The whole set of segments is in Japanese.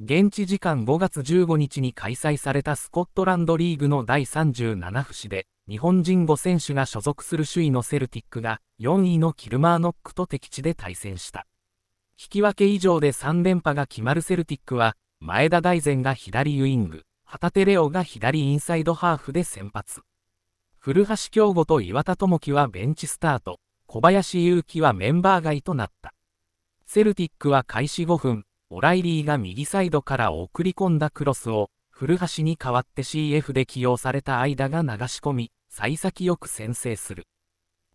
現地時間5月15日に開催されたスコットランドリーグの第37節で、日本人5選手が所属する首位のセルティックが、4位のキルマーノックと敵地で対戦した。引き分け以上で3連覇が決まるセルティックは、前田大然が左ウイング、旗手レオが左インサイドハーフで先発。古橋京吾と岩田智樹はベンチスタート、小林優希はメンバー外となった。セルティックは開始5分、オライリーが右サイドから送り込んだクロスを、古橋に代わって CF で起用された間が流し込み、幸先よく先制する。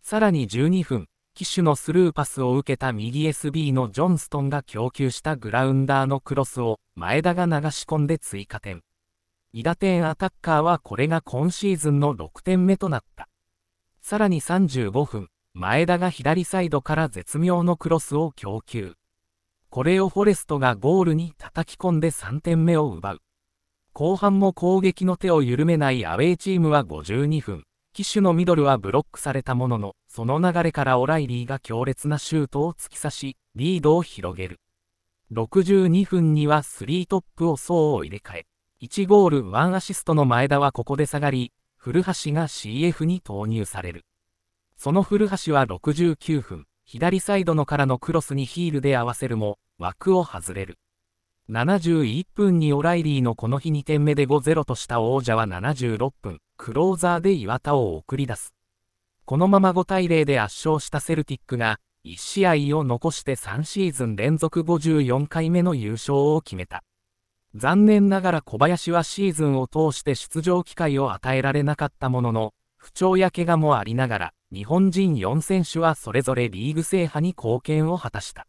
さらに12分、機種のスルーパスを受けた右 SB のジョンストンが供給したグラウンダーのクロスを前田が流し込んで追加点。ダテンアタッカーはこれが今シーズンの6点目となった。さらに35分、前田が左サイドから絶妙のクロスを供給。これをフォレストがゴールに叩き込んで3点目を奪う。後半も攻撃の手を緩めないアウェイチームは52分、騎手のミドルはブロックされたものの、その流れからオライリーが強烈なシュートを突き刺し、リードを広げる。62分には3トップを層を入れ替え、1ゴール1アシストの前田はここで下がり、古橋が CF に投入される。その古橋は69分、左サイドのからのクロスにヒールで合わせるも、枠を外れる。71分にオライリーのこの日2点目で5-0とした王者は76分、クローザーで岩田を送り出す。このまま5対0で圧勝したセルティックが、1試合を残して3シーズン連続54回目の優勝を決めた。残念ながら小林はシーズンを通して出場機会を与えられなかったものの、不調や怪我もありながら、日本人4選手はそれぞれリーグ制覇に貢献を果たした。